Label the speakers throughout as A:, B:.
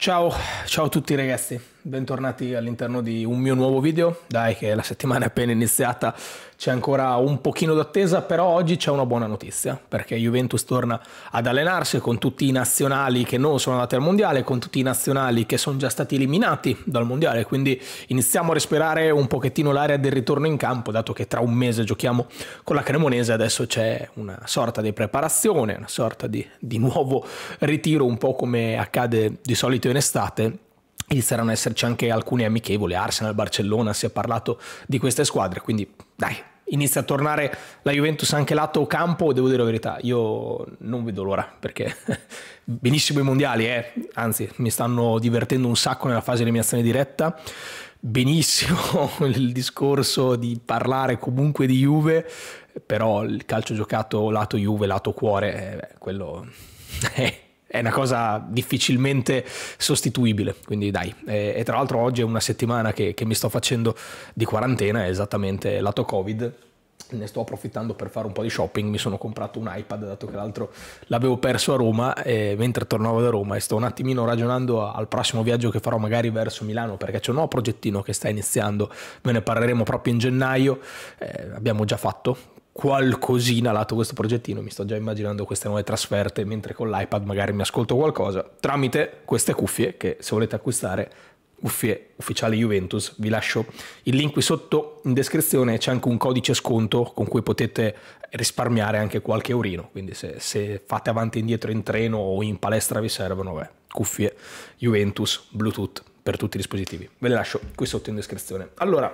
A: Ciao, ciao a tutti ragazzi, bentornati all'interno di un mio nuovo video. Dai che la settimana è appena iniziata, c'è ancora un pochino d'attesa, però oggi c'è una buona notizia, perché Juventus torna ad allenarsi con tutti i nazionali che non sono andati al Mondiale, con tutti i nazionali che sono già stati eliminati dal Mondiale, quindi iniziamo a respirare un pochettino l'area del ritorno in campo, dato che tra un mese giochiamo con la Cremonese, adesso c'è una sorta di preparazione, una sorta di, di nuovo ritiro, un po' come accade di solito in estate inizieranno ad esserci anche alcune amichevoli, Arsenal, Barcellona, si è parlato di queste squadre, quindi dai, inizia a tornare la Juventus anche lato campo, devo dire la verità, io non vedo l'ora perché benissimo i mondiali, eh? anzi mi stanno divertendo un sacco nella fase di eliminazione diretta, benissimo il discorso di parlare comunque di Juve, però il calcio giocato lato Juve, lato cuore, eh, quello... è una cosa difficilmente sostituibile, quindi dai. E, e tra l'altro oggi è una settimana che, che mi sto facendo di quarantena, esattamente lato Covid, ne sto approfittando per fare un po' di shopping, mi sono comprato un iPad dato che l'altro l'avevo perso a Roma eh, mentre tornavo da Roma e sto un attimino ragionando al prossimo viaggio che farò magari verso Milano perché c'è un nuovo progettino che sta iniziando, ve ne parleremo proprio in gennaio, eh, abbiamo già fatto qualcosina lato questo progettino, mi sto già immaginando queste nuove trasferte, mentre con l'iPad magari mi ascolto qualcosa, tramite queste cuffie che se volete acquistare, cuffie ufficiali Juventus, vi lascio il link qui sotto in descrizione, c'è anche un codice sconto con cui potete risparmiare anche qualche eurino, quindi se, se fate avanti e indietro in treno o in palestra vi servono, beh, cuffie Juventus, Bluetooth per tutti i dispositivi, ve le lascio qui sotto in descrizione. Allora,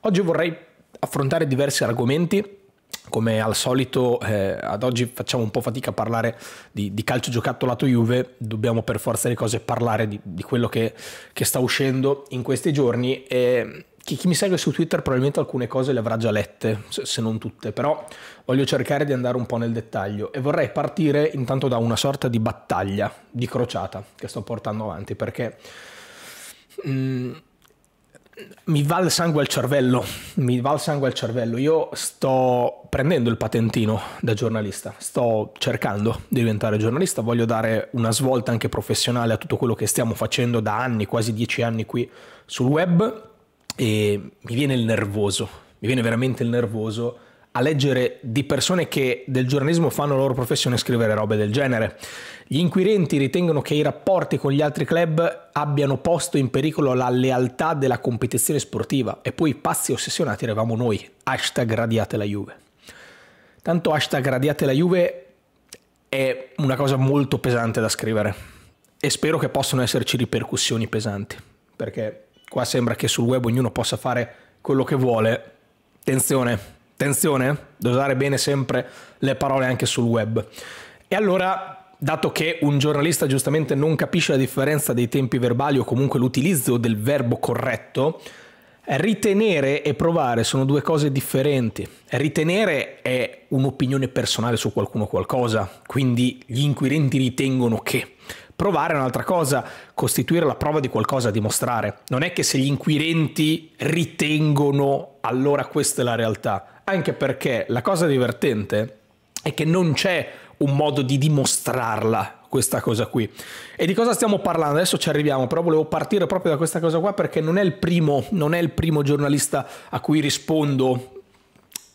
A: oggi vorrei affrontare diversi argomenti come al solito eh, ad oggi facciamo un po' fatica a parlare di, di, calcio giocato lato Juve, dobbiamo per forza le cose parlare di, di quello che, che, sta uscendo in questi giorni e chi, chi, mi segue su Twitter probabilmente alcune cose le avrà già lette, se, se, non tutte, però voglio cercare di andare un po' nel dettaglio e vorrei partire intanto da una sorta di battaglia, di crociata che sto portando avanti perché... Mh, mm, mi va il sangue al cervello, mi va il sangue al cervello. Io sto prendendo il patentino da giornalista, sto cercando di diventare giornalista, voglio dare una svolta anche professionale a tutto quello che stiamo facendo da anni, quasi dieci anni qui sul web e mi viene il nervoso, mi viene veramente il nervoso a leggere di persone che del giornalismo fanno la loro professione scrivere robe del genere. Gli inquirenti ritengono che i rapporti con gli altri club abbiano posto in pericolo la lealtà della competizione sportiva e poi pazzi ossessionati eravamo noi. Hashtag radiate la Juve. Tanto hashtag radiate la Juve è una cosa molto pesante da scrivere e spero che possano esserci ripercussioni pesanti perché qua sembra che sul web ognuno possa fare quello che vuole. Attenzione, Attenzione, eh, devo usare bene sempre le parole anche sul web. E allora, dato che un giornalista giustamente non capisce la differenza dei tempi verbali o comunque l'utilizzo del verbo corretto, Ritenere e provare sono due cose differenti. Ritenere è un'opinione personale su qualcuno o qualcosa, quindi gli inquirenti ritengono che. Provare è un'altra cosa, costituire la prova di qualcosa, dimostrare. Non è che se gli inquirenti ritengono allora questa è la realtà anche perché la cosa divertente è che non c'è un modo di dimostrarla questa cosa qui. E di cosa stiamo parlando? Adesso ci arriviamo, però volevo partire proprio da questa cosa qua perché non è il primo, non è il primo giornalista a cui rispondo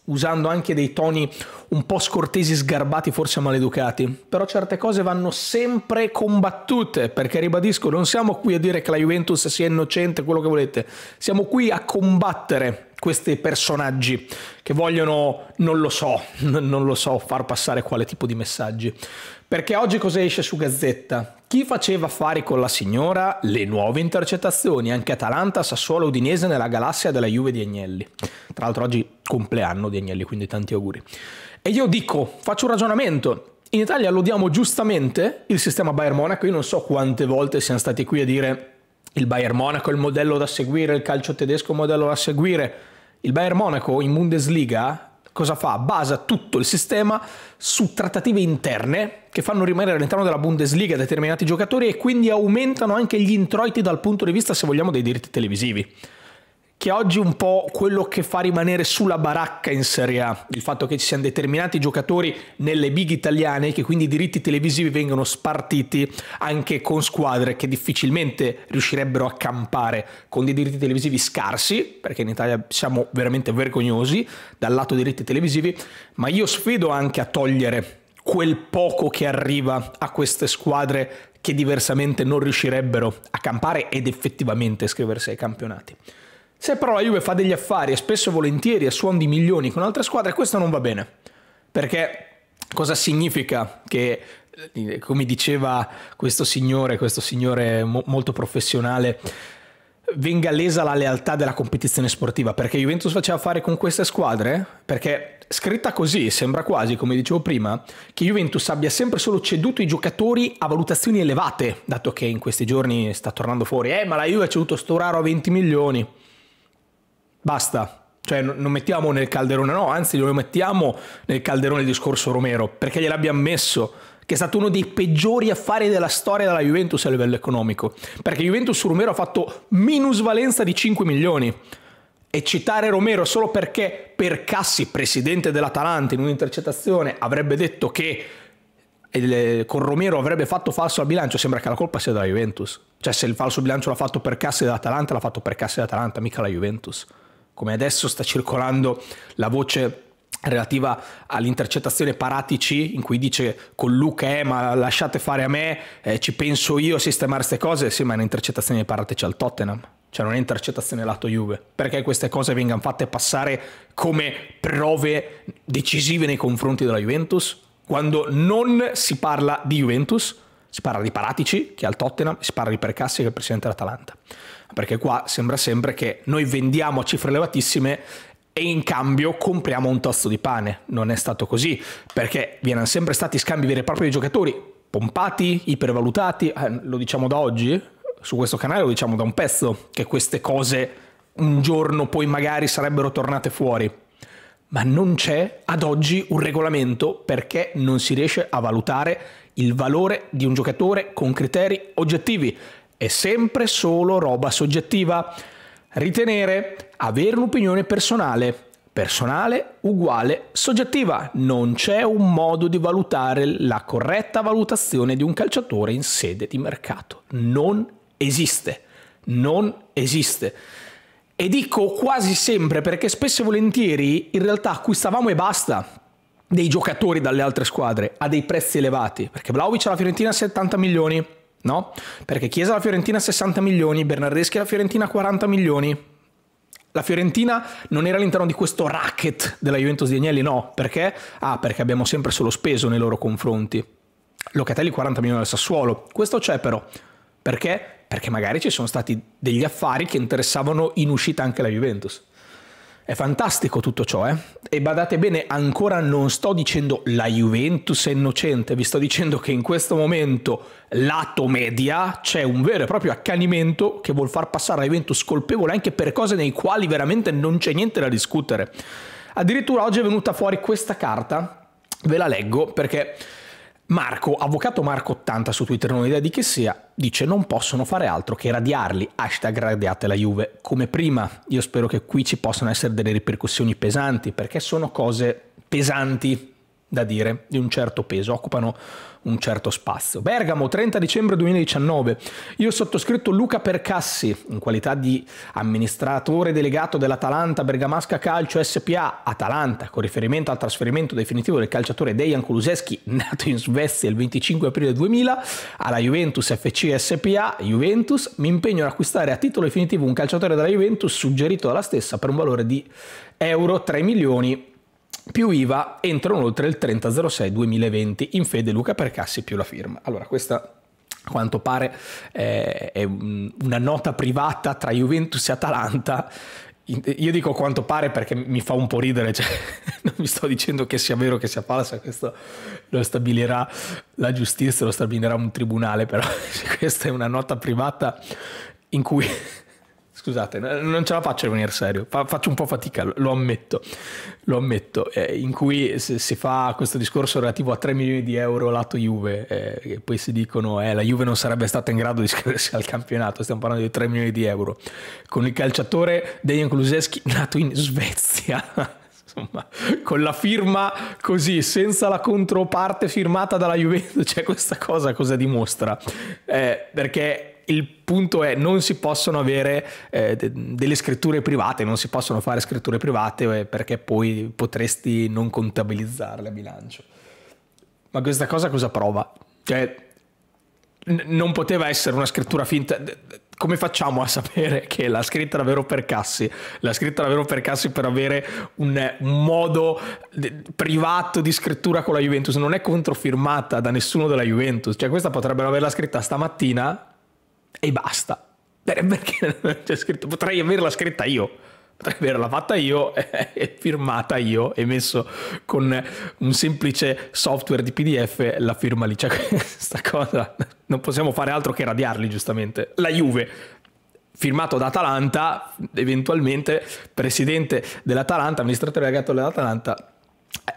A: usando anche dei toni un po' scortesi, sgarbati, forse maleducati. Però certe cose vanno sempre combattute, perché ribadisco, non siamo qui a dire che la Juventus sia innocente, quello che volete. Siamo qui a combattere questi personaggi che vogliono, non lo so, non lo so, far passare quale tipo di messaggi. Perché oggi cosa esce su Gazzetta? Chi faceva affari con la signora? Le nuove intercettazioni, anche Atalanta, Sassuolo, Udinese nella galassia della Juve di Agnelli. Tra l'altro oggi compleanno di Agnelli, quindi tanti auguri. E io dico, faccio un ragionamento. In Italia lodiamo giustamente il sistema Bayern Monaco, io non so quante volte siamo stati qui a dire il Bayern Monaco è il modello da seguire, il calcio tedesco è il modello da seguire. Il Bayern Monaco in Bundesliga cosa fa? Basa tutto il sistema su trattative interne che fanno rimanere all'interno della Bundesliga determinati giocatori e quindi aumentano anche gli introiti dal punto di vista, se vogliamo, dei diritti televisivi che oggi è un po' quello che fa rimanere sulla baracca in Serie A, il fatto che ci siano determinati giocatori nelle big italiane che quindi i diritti televisivi vengono spartiti anche con squadre che difficilmente riuscirebbero a campare con dei diritti televisivi scarsi, perché in Italia siamo veramente vergognosi dal lato dei diritti televisivi, ma io sfido anche a togliere quel poco che arriva a queste squadre che diversamente non riuscirebbero a campare ed effettivamente iscriversi ai campionati. Se però la Juve fa degli affari e spesso e volentieri a suon di milioni con altre squadre, questo non va bene. Perché cosa significa che eh, come diceva questo signore, questo signore mo- molto professionale, venga lesa la lealtà della competizione sportiva, perché Juventus faceva affari con queste squadre, perché scritta così sembra quasi, come dicevo prima, che Juventus abbia sempre solo ceduto i giocatori a valutazioni elevate, dato che in questi giorni sta tornando fuori, eh ma la Juve ha ceduto Storaro a 20 milioni, Basta. Cioè, non mettiamo nel calderone, no, anzi, lo mettiamo nel calderone il discorso Romero, perché gliel'abbiamo messo che è stato uno dei peggiori affari della storia della Juventus a livello economico, perché Juventus su Romero ha fatto minusvalenza di 5 milioni. E citare Romero solo perché Percassi, presidente dell'Atalanta, in un'intercettazione avrebbe detto che eh, con Romero avrebbe fatto falso al bilancio, sembra che la colpa sia della Juventus. Cioè se il falso bilancio l'ha fatto Percassi dell'Atalanta, l'ha fatto Percassi dell'Atalanta, mica la Juventus come adesso sta circolando la voce relativa all'intercettazione Paratici in cui dice con Luca eh, ma lasciate fare a me eh, ci penso io a sistemare queste cose sì ma è un'intercettazione di Paratici al Tottenham cioè non è intercettazione lato Juve perché queste cose vengano fatte passare come prove decisive nei confronti della Juventus quando non si parla di Juventus si parla di Paratici che è al Tottenham si parla di Percassi che è il presidente dell'Atalanta perché qua sembra sempre che noi vendiamo a cifre elevatissime e in cambio compriamo un tozzo di pane. Non è stato così, perché vengono sempre stati scambi veri e propri di giocatori, pompati, ipervalutati, eh, lo diciamo da oggi, su questo canale lo diciamo da un pezzo, che queste cose un giorno poi magari sarebbero tornate fuori. Ma non c'è ad oggi un regolamento perché non si riesce a valutare il valore di un giocatore con criteri oggettivi è sempre solo roba soggettiva. Ritenere, avere un'opinione personale. Personale uguale soggettiva. Non c'è un modo di valutare la corretta valutazione di un calciatore in sede di mercato. Non esiste. Non esiste. E dico quasi sempre perché spesso e volentieri in realtà acquistavamo e basta dei giocatori dalle altre squadre a dei prezzi elevati. Perché Vlaovic alla Fiorentina 70 milioni, no? Perché Chiesa alla Fiorentina 60 milioni, Bernardeschi alla Fiorentina 40 milioni. La Fiorentina non era all'interno di questo racket della Juventus di Agnelli, no, perché? Ah, perché abbiamo sempre solo speso nei loro confronti. Locatelli 40 milioni al Sassuolo. Questo c'è però. Perché? Perché magari ci sono stati degli affari che interessavano in uscita anche la Juventus. È fantastico tutto ciò, eh? E badate bene, ancora non sto dicendo la Juventus è innocente, vi sto dicendo che in questo momento lato media c'è un vero e proprio accanimento che vuol far passare la Juventus colpevole anche per cose nei quali veramente non c'è niente da discutere. Addirittura oggi è venuta fuori questa carta, ve la leggo perché Marco, avvocato Marco 80 su Twitter, non ho idea di chi sia, dice non possono fare altro che radiarli, hashtag radiate la Juve. Come prima, io spero che qui ci possano essere delle ripercussioni pesanti, perché sono cose pesanti da dire, di un certo peso, occupano un certo spazio. Bergamo, 30 dicembre 2019. Io ho sottoscritto Luca Percassi, in qualità di amministratore delegato dell'Atalanta Bergamasca Calcio SPA Atalanta, con riferimento al trasferimento definitivo del calciatore Dejan Kuluseschi, nato in Svezia il 25 aprile 2000, alla Juventus FC SPA Juventus, mi impegno ad acquistare a titolo definitivo un calciatore della Juventus suggerito dalla stessa per un valore di euro 3 milioni più IVA entrano oltre il 30.06.2020 in fede Luca Percassi più la firma. Allora questa a quanto pare è una nota privata tra Juventus e Atalanta io dico quanto pare perché mi fa un po' ridere, cioè, non mi sto dicendo che sia vero o che sia falsa, questo lo stabilirà la giustizia, lo stabilirà un tribunale, però questa è una nota privata in cui Scusate, non ce la faccio a rimanere serio, faccio un po' fatica, lo ammetto, lo ammetto, eh, in cui si fa questo discorso relativo a 3 milioni di euro lato Juve, eh, e poi si dicono eh, la Juve non sarebbe stata in grado di iscriversi al campionato, stiamo parlando di 3 milioni di euro, con il calciatore Dejan Kuluseschi nato in Svezia. Insomma, con la firma così, senza la controparte firmata dalla Juventus, cioè questa cosa cosa dimostra? Eh, perché il punto è non si possono avere eh, delle scritture private, non si possono fare scritture private eh, perché poi potresti non contabilizzarle a bilancio. Ma questa cosa cosa prova? Cioè, n- non poteva essere una scrittura finta. Come facciamo a sapere che la scritta davvero per Cassi? La scritta davvero per Cassi per avere un, modo de- privato di scrittura con la Juventus non è controfirmata da nessuno della Juventus. Cioè, questa potrebbero averla scritta stamattina e basta. Eh, perché c'è scritto? Potrei averla scritta io, potrei averla fatta io, e firmata io e messo con un semplice software di PDF la firma lì. Cioè, questa cosa non possiamo fare altro che radiarli, giustamente. La Juve, firmato da Atalanta, eventualmente presidente dell'Atalanta, amministratore delegato dell'Atalanta,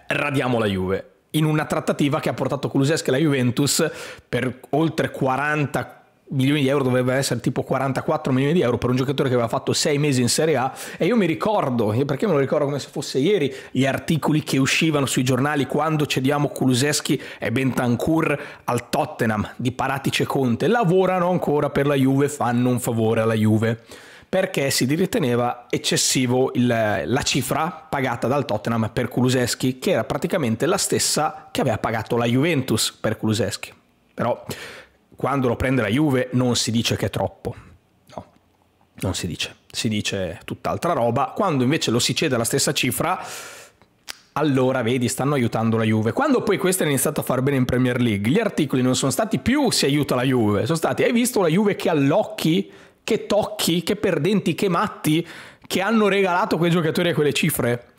A: radiamo la Juve in una trattativa che ha portato Kuluseschi e la Juventus per oltre 40 milioni di euro doveva essere tipo 44 milioni di euro per un giocatore che aveva fatto 6 mesi in Serie A e io mi ricordo, perché me lo ricordo come se fosse ieri, gli articoli che uscivano sui giornali quando cediamo Kuluseschi e Bentancur al Tottenham di Paratice Conte, lavorano ancora per la Juve, fanno un favore alla Juve perché si riteneva eccessivo il, la cifra pagata dal Tottenham per Kuluseschi che era praticamente la stessa che aveva pagato la Juventus per Kuluseschi però quando lo prende la Juve non si dice che è troppo, no, non si dice, si dice tutt'altra roba, quando invece lo si cede alla stessa cifra, allora vedi stanno aiutando la Juve. Quando poi questa è iniziata a far bene in Premier League, gli articoli non sono stati più si aiuta la Juve, sono stati hai visto la Juve che allocchi, che tocchi, che perdenti, che matti, che hanno regalato quei giocatori a quelle cifre?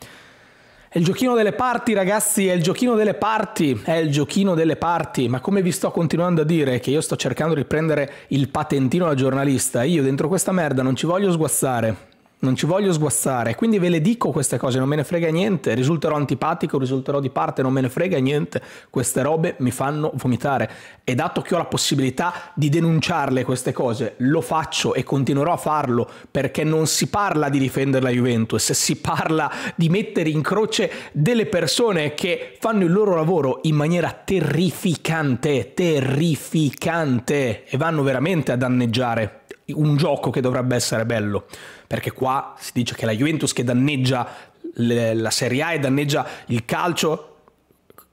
A: È il giochino delle parti, ragazzi, è il giochino delle parti, è il giochino delle parti, ma come vi sto continuando a dire che io sto cercando di prendere il patentino da giornalista, io dentro questa merda non ci voglio sguazzare non ci voglio sguazzare, quindi ve le dico queste cose, non me ne frega niente, risulterò antipatico, risulterò di parte, non me ne frega niente, queste robe mi fanno vomitare e dato che ho la possibilità di denunciarle queste cose, lo faccio e continuerò a farlo perché non si parla di difendere la Juventus, si parla di mettere in croce delle persone che fanno il loro lavoro in maniera terrificante, terrificante e vanno veramente a danneggiare un gioco che dovrebbe essere bello perché qua si dice che la Juventus che danneggia le, la Serie A e danneggia il calcio,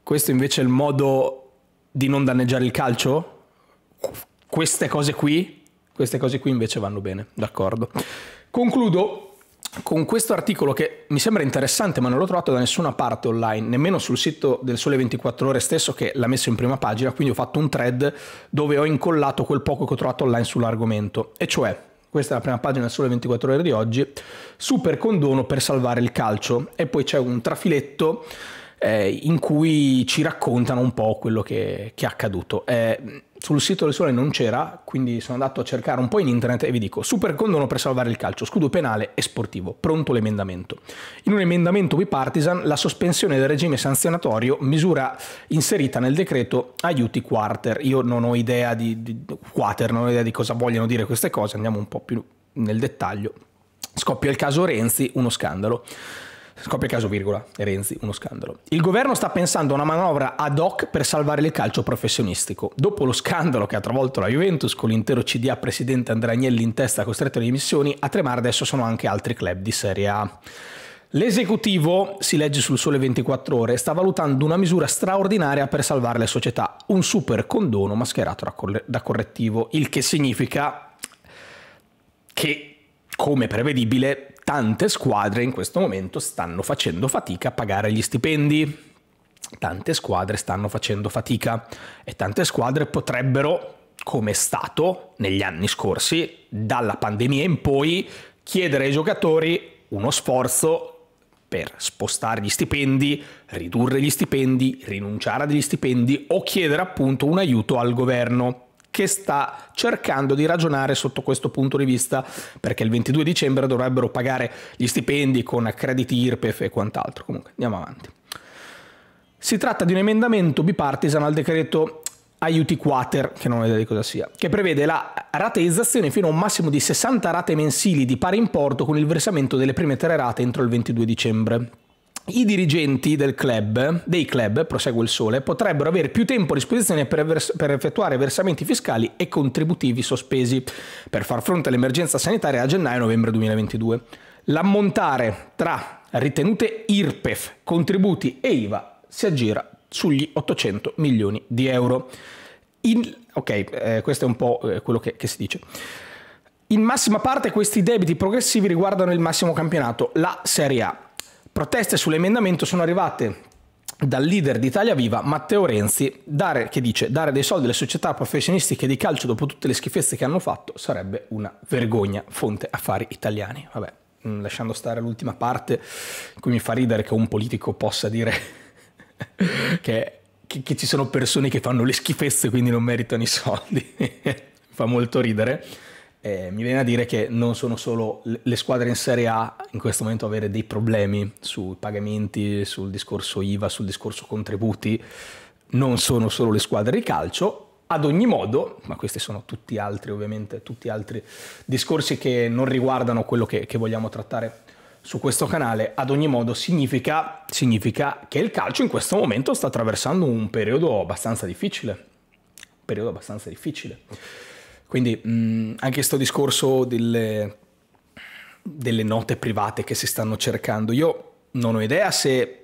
A: questo invece è il modo di non danneggiare il calcio? Queste cose qui, queste cose qui invece vanno bene, d'accordo. Concludo con questo articolo che mi sembra interessante ma non l'ho trovato da nessuna parte online, nemmeno sul sito del Sole 24 ore stesso che l'ha messo in prima pagina, quindi ho fatto un thread dove ho incollato quel poco che ho trovato online sull'argomento, e cioè questa è la prima pagina del Sole 24 Ore di oggi, super condono per salvare il calcio e poi c'è un trafiletto eh, in cui ci raccontano un po' quello che, che è accaduto. Eh, sul sito del Sole non c'era, quindi sono andato a cercare un po' in internet e vi dico super condono per salvare il calcio, scudo penale e sportivo, pronto l'emendamento. In un emendamento bipartisan la sospensione del regime sanzionatorio, misura inserita nel decreto aiuti quarter. Io non ho idea di, di quarter, non ho idea di cosa vogliono dire queste cose, andiamo un po' più nel dettaglio. Scoppia il caso Renzi, uno scandalo. Scoppia caso virgola, Renzi, uno scandalo. Il governo sta pensando a una manovra ad hoc per salvare il calcio professionistico. Dopo lo scandalo che ha travolto la Juventus con l'intero CDA presidente Andrea Agnelli in testa costretto alle dimissioni, a tremare adesso sono anche altri club di Serie A. L'esecutivo, si legge sul sole 24 ore, sta valutando una misura straordinaria per salvare le società, un super condono mascherato da correttivo, il che significa che, come prevedibile, tante squadre in questo momento stanno facendo fatica a pagare gli stipendi. Tante squadre stanno facendo fatica e tante squadre potrebbero, come è stato negli anni scorsi, dalla pandemia in poi, chiedere ai giocatori uno sforzo per spostare gli stipendi, ridurre gli stipendi, rinunciare a degli stipendi o chiedere appunto un aiuto al governo che sta cercando di ragionare sotto questo punto di vista, perché il 22 dicembre dovrebbero pagare gli stipendi con crediti IRPEF e quant'altro. Comunque, andiamo avanti. Si tratta di un emendamento bipartisan al decreto aiuti quater, che non ho idea di cosa sia, che prevede la rateizzazione fino a un massimo di 60 rate mensili di pari importo con il versamento delle prime tre rate entro il 22 dicembre i dirigenti del club, dei club, prosegue il sole, potrebbero avere più tempo a disposizione per, vers- per, effettuare versamenti fiscali e contributivi sospesi per far fronte all'emergenza sanitaria a gennaio-novembre 2022. L'ammontare tra ritenute IRPEF, contributi e IVA si aggira sugli 800 milioni di euro. In, ok, eh, questo è un po' eh, quello che, che si dice. In massima parte questi debiti progressivi riguardano il massimo campionato, la Serie A Proteste sull'emendamento sono arrivate dal leader di Italia Viva Matteo Renzi dare, che dice dare dei soldi alle società professionistiche di calcio dopo tutte le schifezze che hanno fatto sarebbe una vergogna fonte affari italiani vabbè mm, lasciando stare l'ultima parte in cui mi fa ridere che un politico possa dire che, che, che ci sono persone che fanno le schifezze quindi non meritano i soldi fa molto ridere eh, mi viene a dire che non sono solo le squadre in Serie A in questo momento avere dei problemi sui pagamenti, sul discorso IVA, sul discorso contributi, non sono solo le squadre di calcio, ad ogni modo, ma questi sono tutti altri ovviamente, tutti altri discorsi che non riguardano quello che, che vogliamo trattare su questo canale, ad ogni modo significa, significa, che il calcio in questo momento sta attraversando un periodo abbastanza difficile, un periodo abbastanza difficile. Quindi mh, mm, anche questo discorso delle, delle note private che si stanno cercando, io non ho idea se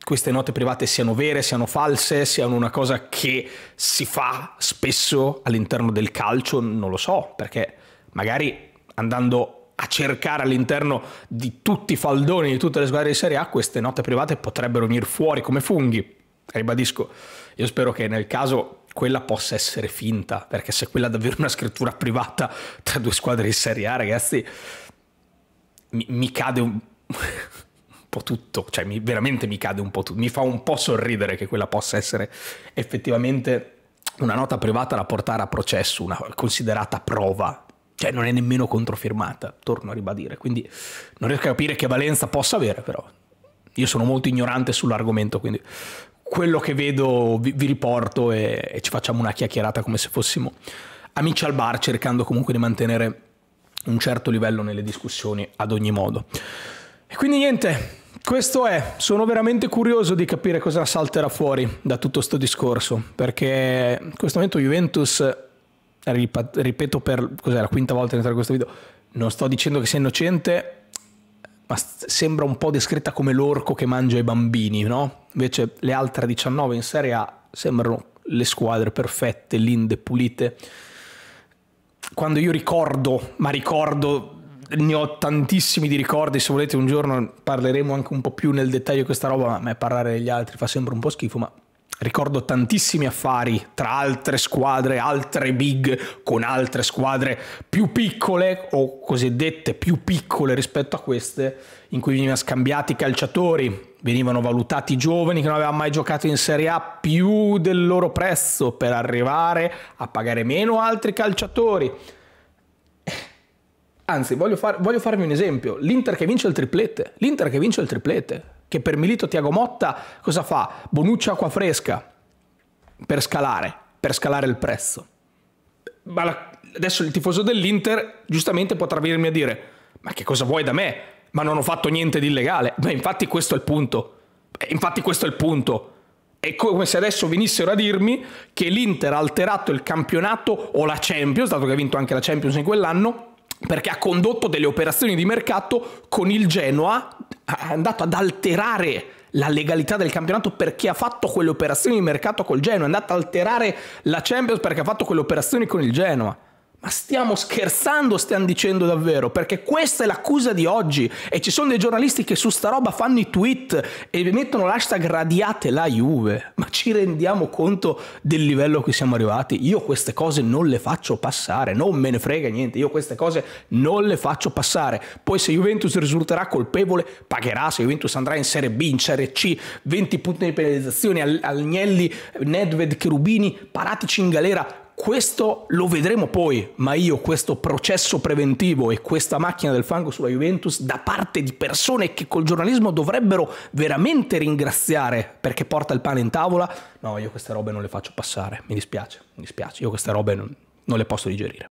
A: queste note private siano vere, siano false, siano una cosa che si fa spesso all'interno del calcio, non lo so, perché magari andando a cercare all'interno di tutti i faldoni di tutte le squadre di Serie A, queste note private potrebbero venire fuori come funghi. Ribadisco, io spero che nel caso quella possa essere finta, perché se quella è davvero una scrittura privata tra due squadre di Serie A, ragazzi, mi, mi cade un... un, po' tutto, cioè mi, veramente mi cade un po' tutto, mi fa un po' sorridere che quella possa essere effettivamente una nota privata da portare a processo, una considerata prova, cioè non è nemmeno controfirmata, torno a ribadire, quindi non riesco a capire che valenza possa avere però. Io sono molto ignorante sull'argomento, quindi quello che vedo vi, vi riporto e, e, ci facciamo una chiacchierata come se fossimo amici al bar, cercando comunque di mantenere un certo livello nelle discussioni ad ogni modo. E quindi niente, questo è, sono veramente curioso di capire cosa salterà fuori da tutto questo discorso, perché in questo momento Juventus, ripeto per cos'è, la quinta volta in questo video, non sto dicendo che sia innocente, ma sembra un po' descritta come l'orco che mangia i bambini, no? Invece le altre 19 in Serie A sembrano le squadre perfette, linde, pulite. Quando io ricordo, ma ricordo, ne ho tantissimi di ricordi, se volete un giorno parleremo anche un po' più nel dettaglio di questa roba, ma a me parlare degli altri fa sempre un po' schifo, ma Ricordo tantissimi affari tra altre squadre, altre big con altre squadre più piccole o cosiddette più piccole rispetto a queste, in cui venivano scambiati i calciatori, venivano valutati i giovani che non avevano mai giocato in Serie A più del loro prezzo per arrivare a pagare meno altri calciatori. Eh, anzi, voglio, far, voglio farvi un esempio: l'Inter che vince il triplete, l'Inter che vince il triplete, che per Milito Tiago Motta cosa fa? Bonuccia acqua fresca per scalare, per scalare il prezzo. Ma la, adesso il tifoso dell'Inter giustamente potrà venirmi a dire ma che cosa vuoi da me? Ma non ho fatto niente di illegale. Ma infatti questo è il punto. infatti questo è il punto. È come se adesso venissero a dirmi che l'Inter ha alterato il campionato o la Champions, dato che ha vinto anche la Champions in quell'anno, perché ha condotto delle operazioni di mercato con il Genoa, è andato ad alterare la legalità del campionato perché ha fatto quelle operazioni di mercato col Genoa, è andato ad alterare la Champions perché ha fatto quelle operazioni con il Genoa. Ma stiamo scherzando, stiamo dicendo davvero, perché questa è l'accusa di oggi e ci sono dei giornalisti che su sta roba fanno i tweet e mettono l'hashtag radiate la Juve. Ma ci rendiamo conto del livello a cui siamo arrivati? Io queste cose non le faccio passare, non me ne frega niente, io queste cose non le faccio passare. Poi se Juventus risulterà colpevole, pagherà, se Juventus andrà in Serie B, in Serie C, 20 punti di penalizzazione, Agnelli, Nedved, Cherubini, Paratici in galera, questo lo vedremo poi, ma io questo processo preventivo e questa macchina del fango sulla Juventus da parte di persone che col giornalismo dovrebbero veramente ringraziare perché porta il pane in tavola, no, io queste robe non le faccio passare, mi dispiace, mi dispiace, io queste robe non, non le posso digerire.